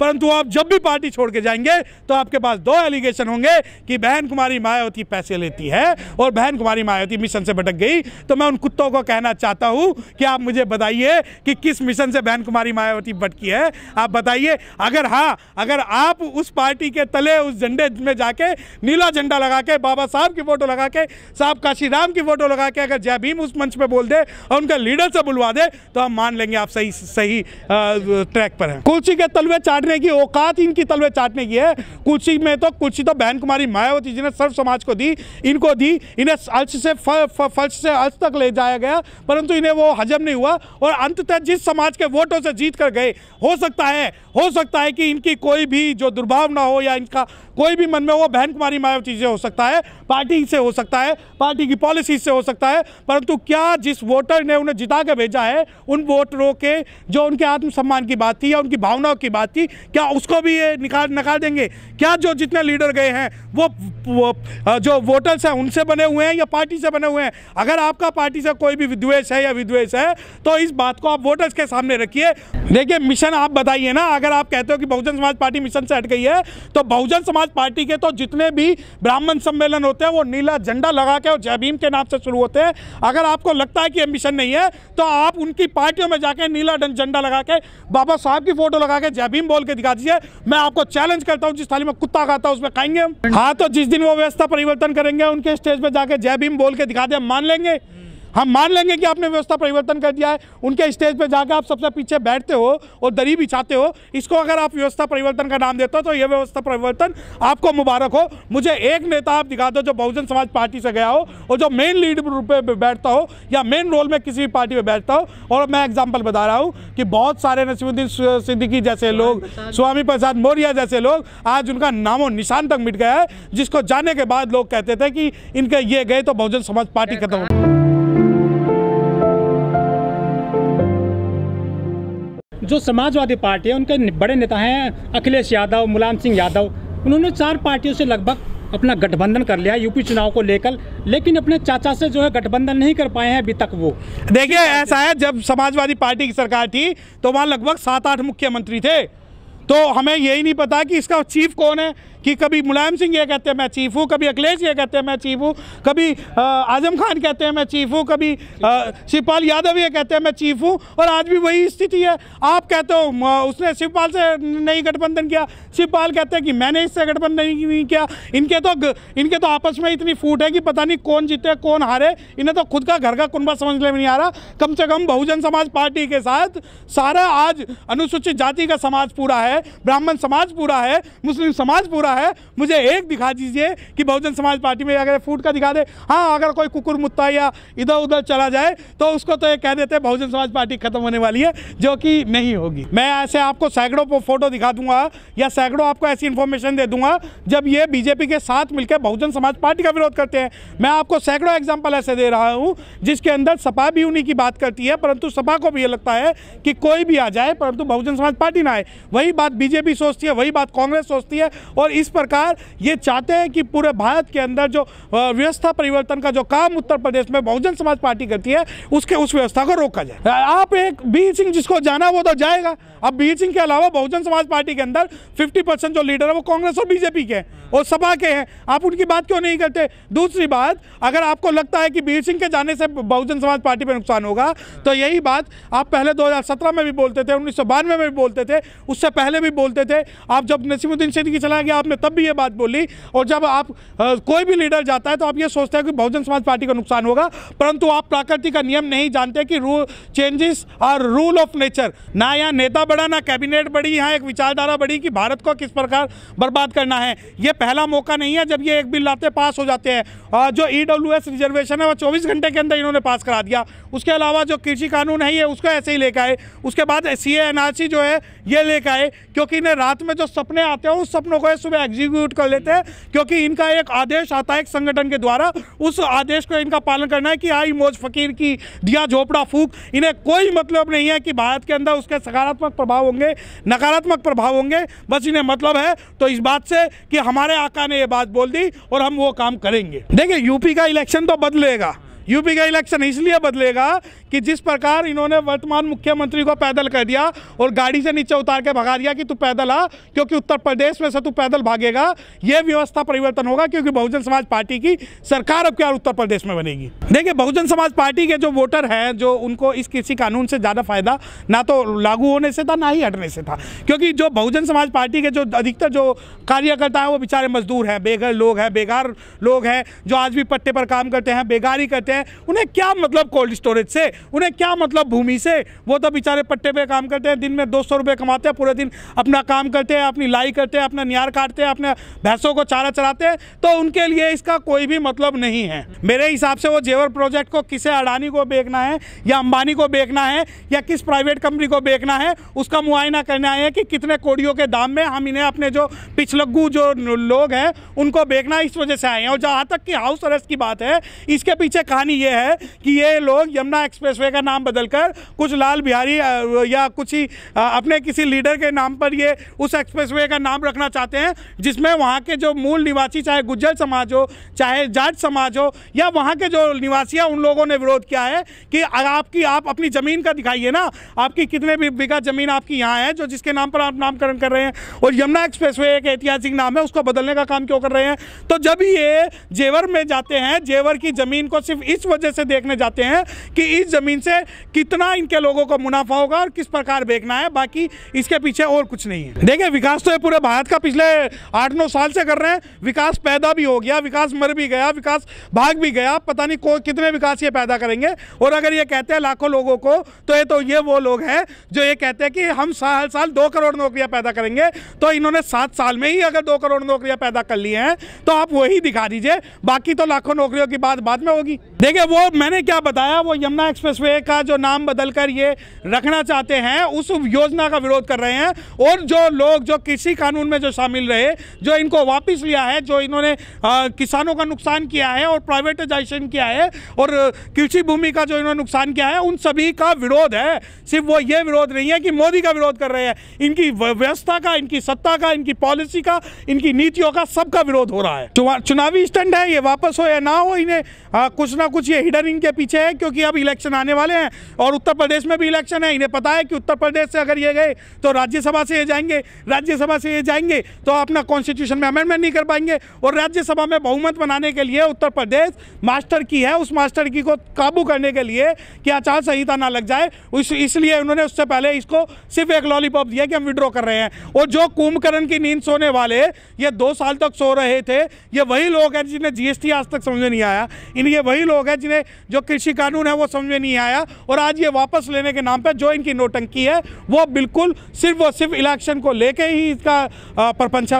परंतु आप जब भी पार्टी छोड़ के जाएंगे तो आपके पास दो एलिगेशन होंगे कि बहन कुमारी मायावती पैसे लेती है और बहन कुमारी मायावती मिशन से भटक गई तो मैं उन कुत्तों को कहना चाहता हूँ कि आप मुझे बताइए कि किस मिशन से बहन कुमारी मायावती भटकी है आप बताइए अगर हाँ अगर आप उस पार्टी के तले उस झंडे में जाके नीला झंडा लगा के बाबा साहब की फ़ोटो लगा के साहब काशीराम की फ़ोटो लगा के अगर जय भीम उस मंच पर बोल दे और उनका लीडर से बुलवा दे तो हम मान लेंगे आप सही सही ट्रैक पर हैं कुर्सी के तलवे चाट करने की औकात इनकी तलवे चाटने की है कुछ ही में तो कुछ ही तो बहन कुमारी मायावती जी ने सर्व समाज को दी इनको दी इन्हें अलस से फर्श से अल्स तक ले जाया गया परंतु इन्हें वो हजम नहीं हुआ और अंततः जिस समाज के वोटों से जीत कर गए हो सकता है हो सकता है कि इनकी कोई भी जो दुर्भावना हो या इनका कोई भी मन में वो बहन कुमारी मायावती से हो सकता है पार्टी से हो सकता है पार्टी की पॉलिसी से हो सकता है परंतु क्या जिस वोटर ने उन्हें जिता के भेजा है उन वोटरों के जो उनके आत्मसम्मान की बात थी या उनकी भावनाओं की बात थी क्या उसको भी ये निकाल नकार देंगे क्या जो जितने लीडर गए हैं वो, वो जो वोटर्स हैं उनसे बने हुए हैं या पार्टी से बने हुए हैं अगर आपका पार्टी से कोई भी विद्वेष है या विद्वेष है तो इस बात को आप वोटर्स के सामने रखिए देखिए मिशन आप बताइए ना अगर अगर आप कहते हो कि बहुजन समाज पार्टी मिशन से हट गई है तो बहुजन समाज पार्टी के तो जितने भी ब्राह्मण सम्मेलन होते हैं वो नीला झंडा लगा के और जय भीम के नाम से शुरू होते हैं अगर आपको लगता है कि मिशन नहीं है तो आप उनकी पार्टियों में जाकर नीला झंडा लगा के बाबा साहब की फोटो लगा के जय भीम बोल के दिखा दीजिए मैं आपको चैलेंज करता हूँ जिस थाली में कुत्ता खाता हूँ उसमें खाएंगे हम हाँ तो जिस दिन वो व्यवस्था परिवर्तन करेंगे उनके स्टेज पर जाके जय भीम बोल के दिखा दे मान लेंगे हम मान लेंगे कि आपने व्यवस्था परिवर्तन कर दिया है उनके स्टेज पर जाकर आप सबसे पीछे बैठते हो और दरी बिछाते हो इसको अगर आप व्यवस्था परिवर्तन का नाम देते हो तो यह व्यवस्था परिवर्तन आपको मुबारक हो मुझे एक नेता आप दिखा दो जो बहुजन समाज पार्टी से गया हो और जो मेन लीड रूप में बैठता हो या मेन रोल में किसी भी पार्टी में बैठता हो और मैं एग्जाम्पल बता रहा हूँ कि बहुत सारे नसीमुद्दीन सिद्दीकी जैसे लोग स्वामी प्रसाद मौर्य जैसे लोग आज उनका नामो निशान तक मिट गया है जिसको जाने के बाद लोग कहते थे कि इनके ये गए तो बहुजन समाज पार्टी खत्म हो जो समाजवादी पार्टी है उनके बड़े नेता हैं अखिलेश यादव मुलायम सिंह यादव उन्होंने चार पार्टियों से लगभग अपना गठबंधन कर लिया यूपी चुनाव को लेकर लेकिन अपने चाचा से जो है गठबंधन नहीं कर पाए हैं अभी तक वो देखिए ऐसा है जब समाजवादी पार्टी की सरकार थी तो वहाँ लगभग सात आठ मुख्यमंत्री थे तो हमें यही नहीं पता कि इसका चीफ कौन है कि कभी मुलायम सिंह ये कहते हैं मैं चीफ हूँ कभी अखिलेश ये कहते हैं मैं चीफ हूँ कभी आजम खान कहते हैं मैं चीफ हूँ कभी शिवपाल यादव ये कहते हैं मैं चीफ हूँ और आज भी वही स्थिति है आप कहते हो उसने शिवपाल से नहीं गठबंधन किया शिवपाल कहते हैं कि मैंने इससे गठबंधन नहीं, किया इनके तो इनके तो आपस में इतनी फूट है कि पता नहीं कौन जीते कौन हारे इन्हें तो खुद का घर का कुनबा समझने में नहीं आ रहा कम से कम बहुजन समाज पार्टी के साथ सारा आज अनुसूचित जाति का समाज पूरा है है ब्राह्मण समाज पूरा है मुस्लिम समाज पूरा है मुझे एक दिखा दीजिए कि बहुजन समाज पार्टी में अगर फूट का दिखा दे हाँ अगर कोई कुकुर मुत्ता या इधर उधर चला जाए तो उसको तो ये कह देते बहुजन समाज पार्टी खत्म होने वाली है जो कि नहीं होगी मैं ऐसे आपको सैकड़ों फोटो दिखा दूंगा या सैकड़ों आपको ऐसी इन्फॉर्मेशन दे दूंगा जब ये बीजेपी के साथ मिलकर बहुजन समाज पार्टी का विरोध करते हैं मैं आपको सैकड़ों एग्जाम्पल ऐसे दे रहा हूँ जिसके अंदर सपा भी उन्हीं की बात करती है परंतु सपा को भी ये लगता है कि कोई भी आ जाए परंतु बहुजन समाज पार्टी ना आए वही बात बात बीजेपी सोचती है वही बात कांग्रेस सोचती है और इस प्रकार ये चाहते हैं कि पूरे भारत के अंदर जो व्यवस्था परिवर्तन का जो काम उत्तर प्रदेश में बहुजन समाज पार्टी करती है उसके उस व्यवस्था को रोका जाए आप एक बीर सिंह जिसको जाना वो तो जाएगा अब बीर सिंह के अलावा बहुजन समाज पार्टी के अंदर फिफ्टी परसेंट जो लीडर है वो कांग्रेस और बीजेपी के हैं और सपा के हैं आप उनकी बात क्यों नहीं करते दूसरी बात अगर आपको लगता है कि बीर सिंह के जाने से बहुजन समाज पार्टी पर नुकसान होगा तो यही बात आप पहले 2017 में भी बोलते थे उन्नीस में भी बोलते थे उससे पहले पहले भी बोलते थे आप जब नसीमुद्दीन सिद्दीकी चला गया आपने तब भी ये बात बोली और जब आप कोई भी लीडर जाता है तो आप ये सोचते हैं कि बहुजन समाज पार्टी का नुकसान होगा परंतु आप प्रकृति का नियम नहीं जानते कि रू changes are rule of nature ना यहाँ नेता बढ़ा ना कैबिनेट बढ़ी यहाँ एक विचारधारा बढ़ी कि भारत को किस प्रकार बर्बाद करना है ये पहला मौका नहीं है जब ये एक बिल लाते पास हो जाते हैं जो ई e रिजर्वेशन है वह चौबीस घंटे के अंदर इन्होंने पास करा दिया उसके अलावा जो कृषि कानून है ये उसको ऐसे ही लेकर आए उसके बाद सी ए जो है ये लेकर आए क्योंकि इन्हें रात में जो सपने आते हैं उस सपनों को ये सुबह एग्जीक्यूट कर लेते हैं क्योंकि इनका एक आदेश आता है एक संगठन के द्वारा उस आदेश को इनका पालन करना है कि आई मोज फकीर की दिया झोपड़ा फूक इन्हें कोई मतलब नहीं है कि भारत के अंदर उसके सकारात्मक प्रभाव होंगे नकारात्मक प्रभाव होंगे बस इन्हें मतलब है तो इस बात से कि हमारे आका ने ये बात बोल दी और हम वो काम करेंगे देखिए यूपी का इलेक्शन तो बदलेगा यूपी का इलेक्शन इसलिए बदलेगा कि जिस प्रकार इन्होंने वर्तमान मुख्यमंत्री को पैदल कर दिया और गाड़ी से नीचे उतार के भगा दिया कि तू पैदल आ क्योंकि उत्तर प्रदेश में से तू पैदल भागेगा यह व्यवस्था परिवर्तन होगा क्योंकि बहुजन समाज पार्टी की सरकार अब क्या उत्तर प्रदेश में बनेगी देखिए बहुजन समाज पार्टी के जो वोटर हैं जो उनको इस कृषि कानून से ज़्यादा फायदा ना तो लागू होने से था ना ही हटने से था क्योंकि जो बहुजन समाज पार्टी के जो अधिकतर जो कार्यकर्ता हैं वो बेचारे मजदूर हैं बेघर लोग हैं बेकार लोग हैं जो आज भी पट्टे पर काम करते हैं बेगारी करते हैं हैं उन्हें क्या मतलब कोल्ड स्टोरेज से उन्हें क्या मतलब भूमि से वो तो बेचारे पट्टे पे काम करते हैं दिन में दो सौ कमाते हैं पूरे दिन अपना काम करते हैं अपनी लाई करते हैं अपना न्यार काटते हैं अपने भैंसों को चारा चराते हैं तो उनके लिए इसका कोई भी मतलब नहीं है मेरे हिसाब से वो जेवर प्रोजेक्ट को किसे अडानी को बेचना है या अंबानी को बेचना है या किस प्राइवेट कंपनी को बेचना है उसका मुआयना करना है कि कितने कोड़ियों के दाम में हम इन्हें अपने जो पिछलग्गू जो लोग हैं उनको बेचना इस वजह से आए हैं और जहाँ तक कि हाउस अरेस्ट की बात है इसके पीछे कहानी परेशानी ये है कि ये लोग यमुना एक्सप्रेसवे का नाम बदलकर कुछ लाल बिहारी या कुछ ही अपने किसी लीडर के नाम पर ये उस एक्सप्रेसवे का नाम रखना चाहते हैं जिसमें वहाँ के जो मूल निवासी चाहे गुज्जर समाज हो चाहे जाट समाज हो या वहाँ के जो निवासी हैं उन लोगों ने विरोध किया है कि आपकी आप अपनी ज़मीन का दिखाइए ना आपकी कितने भी बीघा ज़मीन आपकी यहाँ है जो जिसके नाम पर आप नामकरण कर रहे हैं और यमुना वे एक ऐतिहासिक नाम है उसको बदलने का काम क्यों कर रहे हैं तो जब ये जेवर में जाते हैं जेवर की ज़मीन को सिर्फ इस वजह से देखने जाते हैं कि इस ज़मीन से कितना इनके लोगों को मुनाफा होगा और किस प्रकार बेचना है बाकी इसके पीछे और कुछ नहीं है देखिए विकास तो ये पूरे भारत का पिछले आठ नौ साल से कर रहे हैं विकास पैदा भी हो गया विकास मर भी गया विकास भाग भी गया पता नहीं कितने विकास ये पैदा करेंगे और अगर ये कहते हैं लाखों लोगों को तो ये तो ये वो लोग हैं जो ये कहते हैं कि हम साल साल दो करोड़ नौकरियां पैदा करेंगे तो इन्होंने सात साल में ही अगर दो करोड़ नौकरियां पैदा कर ली हैं तो आप वही दिखा दीजिए बाकी तो लाखों नौकरियों की बात बाद में होगी देखिए वो मैंने क्या बताया वो यमुना एक्सप्रेसवे का जो नाम बदलकर ये रखना चाहते हैं उस योजना का विरोध कर रहे हैं और जो लोग जो कृषि कानून में जो शामिल रहे जो इनको वापस लिया है जो इन्होंने आ, किसानों का नुकसान किया है और प्राइवेटाइजेशन किया है और कृषि भूमि का जो इन्होंने नुकसान किया है उन सभी का विरोध है सिर्फ वो ये विरोध नहीं है कि मोदी का विरोध कर रहे हैं इनकी व्यवस्था का इनकी सत्ता का इनकी पॉलिसी का इनकी नीतियों का सबका विरोध हो रहा है चुनावी स्टैंड है ये वापस हो या ना हो इन्हें कुछ ना ना कुछ ये हिडन इनके पीछे है क्योंकि अब इलेक्शन आने वाले हैं और उत्तर प्रदेश में भी इलेक्शन है इन्हें पता है कि उत्तर प्रदेश से अगर ये गए तो राज्यसभा से ये जाएंगे राज्यसभा से ये जाएंगे तो अपना कॉन्स्टिट्यूशन में अमेंडमेंट नहीं कर पाएंगे और राज्यसभा में बहुमत बनाने के लिए उत्तर प्रदेश मास्टर की है उस मास्टर की को काबू करने के लिए कि आचार संहिता ना लग जाए इसलिए उन्होंने उससे पहले इसको सिर्फ एक लॉलीपॉप दिया कि हम विड्रॉ कर रहे हैं और जो कुंभकर्ण की नींद सोने वाले ये दो साल तक सो रहे थे ये वही लोग हैं जिन्हें जीएसटी आज तक समझ नहीं आया इन ये वही लोग लोग हैं जिन्हें जो कृषि कानून है वो समझ में नहीं आया और आज ये वापस लेने के नाम पर जो इनकी नोटंकी है वो बिल्कुल सिर्फ और सिर्फ इलेक्शन को लेके ही इसका प्रपंचा